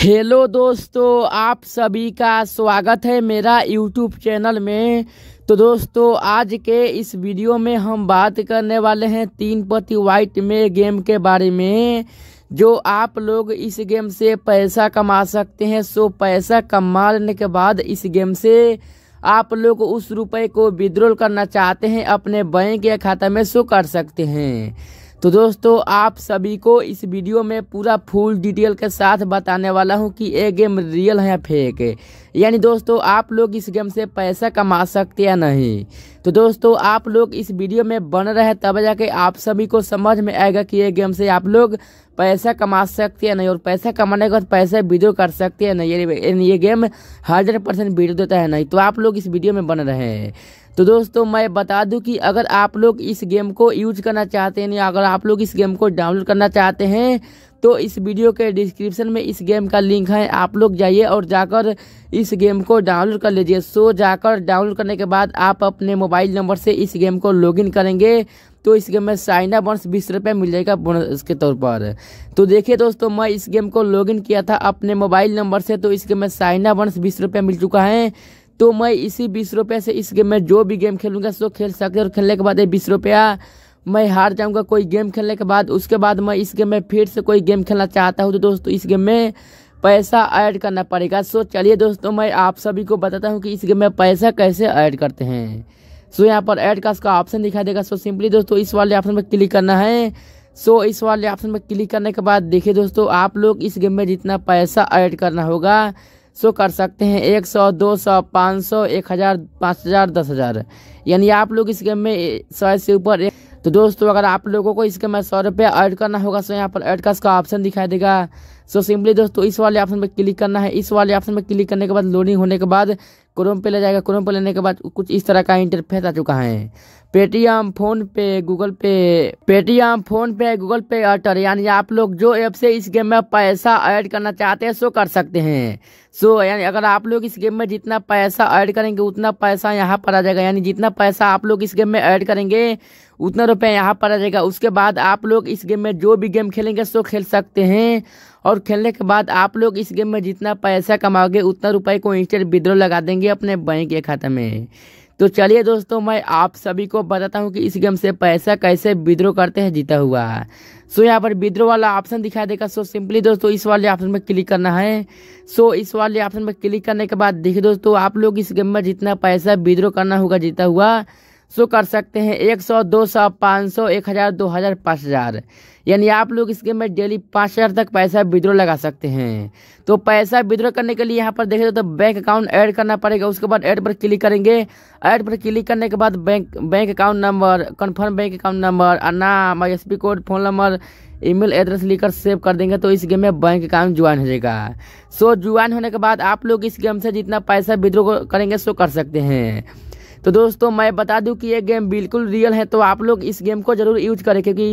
hello दोस्तों आप सभी का स्वागत है मेरा यूट्यूब चैनल में तो दोस्तों आज के इस वीडियो में हम बात करने वाले हैं तीन पति वाइट में गेम के बारे में जो आप लोग इस गेम से पैसा कमा सकते हैं सो पैसा कमाने के बाद इस गेम से आप लोग उस रुपए को विद्रोल करना चाहते हैं अपने बैंक या खाता में सो कर सकते हैं तो दोस्तों आप सभी को इस वीडियो में पूरा फुल डिटेल के साथ बताने वाला हूँ कि ये गेम रियल है या फेक है यानी दोस्तों आप लोग इस गेम से पैसा कमा सकते या नहीं तो दोस्तों आप लोग इस वीडियो में बन रहे तब जाके आप सभी को समझ में आएगा कि ये गेम से आप लोग पैसा कमा सकते हैं नहीं और पैसा कमाने के बाद पैसा वीडियो कर सकते हैं नहीं ये, गेम हंड्रेड परसेंट वीडियो देता है नहीं तो आप लोग इस वीडियो में बन रहे हैं तो दोस्तों मैं बता दूं कि अगर आप लोग इस गेम को यूज करना चाहते हैं या अगर आप लोग इस गेम को डाउनलोड करना चाहते हैं तो इस वीडियो के डिस्क्रिप्शन में इस गेम का लिंक है आप लोग जाइए और जाकर इस गेम को डाउनलोड कर लीजिए सो जाकर डाउनलोड करने के बाद आप अपने मोबाइल नंबर से इस गेम को लॉगिन करेंगे तो इस गेम में साइना बॉन्स बीस रुपये मिल जाएगा बोनस के तौर पर तो देखिए दोस्तों मैं इस गेम को लॉगिन किया था अपने मोबाइल नंबर से तो इस गेम में साइना बॉन्स बीस रुपये मिल चुका है तो मैं इसी बीस रुपये से इस गेम में जो भी गेम खेलूँगा सो खेल सकते और खेलने के बाद ये बीस रुपया मैं हार जाऊंगा कोई गेम खेलने के बाद उसके बाद मैं इस गेम में फिर से कोई गेम खेलना चाहता हूँ तो दोस्तों इस गेम में पैसा ऐड करना पड़ेगा सो चलिए दोस्तों मैं आप सभी को बताता हूँ कि इस गेम में पैसा कैसे ऐड करते हैं सो यहाँ पर ऐड का उसका ऑप्शन दिखाई देगा सो सिंपली दोस्तों इस वाले ऑप्शन पर क्लिक करना है सो इस वाले ऑप्शन पर क्लिक करने के बाद देखिए दोस्तों आप लोग इस गेम में जितना पैसा ऐड करना होगा सो कर सकते हैं एक सौ दो सौ पाँच सौ एक हज़ार पाँच हज़ार दस हज़ार यानी आप लोग इस गेम में सौ से ऊपर तो दोस्तों अगर आप लोगों को इस गेम में सौ रुपये ऐड करना होगा सो तो यहाँ पर ऐड का इसका ऑप्शन दिखाई देगा सो सिंपली दोस्तों इस वाले ऑप्शन पर क्लिक करना है इस वाले ऑप्शन पर क्लिक करने के बाद लोडिंग होने के बाद क्रोम पे ले जाएगा क्रोम पे लेने के बाद कुछ इस तरह का इंटरफेस आ चुका है Paytm PhonePe Google Pay Paytm PhonePe Google Pay अटर यानी आप लोग जो ऐप से इस गेम में पैसा ऐड करना चाहते हैं सो कर सकते हैं सो यानी अगर आप लोग इस गेम में जितना पैसा ऐड करेंगे उतना पैसा यहाँ पर आ जाएगा यानी जितना पैसा आप लोग इस गेम में ऐड करेंगे उतना रुपया यहाँ पर आ जाएगा उसके बाद आप लोग इस गेम में जो भी गेम खेलेंगे सो खेल सकते हैं और खेलने के बाद आप लोग इस गेम में जितना पैसा कमाओगे उतना रुपए को इंस्टेंट विद्रो लगा देंगे अपने बैंक के खाते में तो चलिए दोस्तों मैं आप सभी को बताता हूँ कि इस गेम से पैसा कैसे विद्रो करते हैं जीता हुआ सो यहाँ पर विद्रो वाला ऑप्शन दिखाई देगा सो सिंपली दोस्तों इस वाले ऑप्शन पर क्लिक करना है सो इस वाले ऑप्शन पर क्लिक करने के बाद देखिए दोस्तों आप लोग इस गेम में जितना पैसा विद्रो करना होगा जीता हुआ सो कर सकते हैं एक सौ दो सौ पाँच सौ एक हज़ार दो हज़ार पाँच हज़ार यानी आप लोग इस गेम में डेली पाँच हज़ार तक पैसा विद्रो लगा सकते हैं तो पैसा विद्रो करने के लिए यहाँ पर देखें तो बैंक अकाउंट ऐड करना पड़ेगा उसके बाद ऐड पर क्लिक करेंगे ऐड पर क्लिक करने के बाद bank bank account number confirm bank account number नाम आई code phone number email address लिखकर सेव कर देंगे तो इस गेम में बैंक अकाउंट ज्वाइन हो जाएगा सो ज्वाइन होने के बाद आप लोग इस गेम से जितना पैसा विद्रो करेंगे सो कर सकते हैं तो दोस्तों मैं बता दूं कि ये गेम बिल्कुल रियल है तो आप लोग इस गेम को ज़रूर यूज करें क्योंकि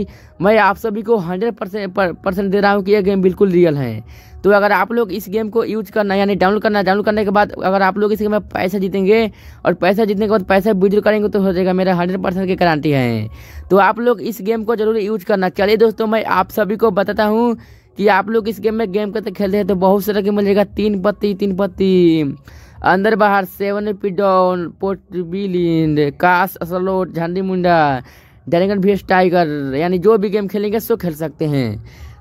मैं आप सभी को हंड्रेड परसेंट परसेंट दे रहा हूँ कि ये गेम बिल्कुल रियल है तो अगर आप लोग इस गेम को यूज करना यानी डाउनलोड करना डाउनलोड करने के बाद अगर आप लोग इस गेम में पैसा जीतेंगे और पैसा जीतने के बाद पैसा विद्रो करेंगे तो हो जाएगा मेरा हंड्रेड परसेंट की गारंटी है तो आप लोग इस गेम को ज़रूर यूज करना चलिए दोस्तों मैं आप सभी को बताता हूँ कि आप लोग इस गेम में गेम करते खेलते हैं तो बहुत सारा गेम मिल जाएगा तीन पत्ती तीन पत्ती अंदर बाहर सेवन पिडोन पोर्टबिलिंड कास असलोट झंडी मुंडा ड्रैगन भी टाइगर यानी जो भी गेम खेलेंगे सो खेल सकते हैं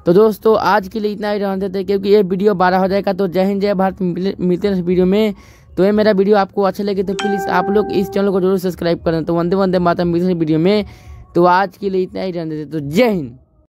तो दोस्तों आज के लिए इतना ही रहने देते क्योंकि ये वीडियो बारह हो जाएगा तो जय हिंद जय भारत मिलते हैं इस वीडियो में तो ये मेरा वीडियो आपको अच्छा लगे तो प्लीज़ आप लोग इस चैनल को जरूर सब्सक्राइब करें तो वंदे वंदे माता मिलते हैं वीडियो में तो आज के लिए इतना ही रहने देते तो जय हिंद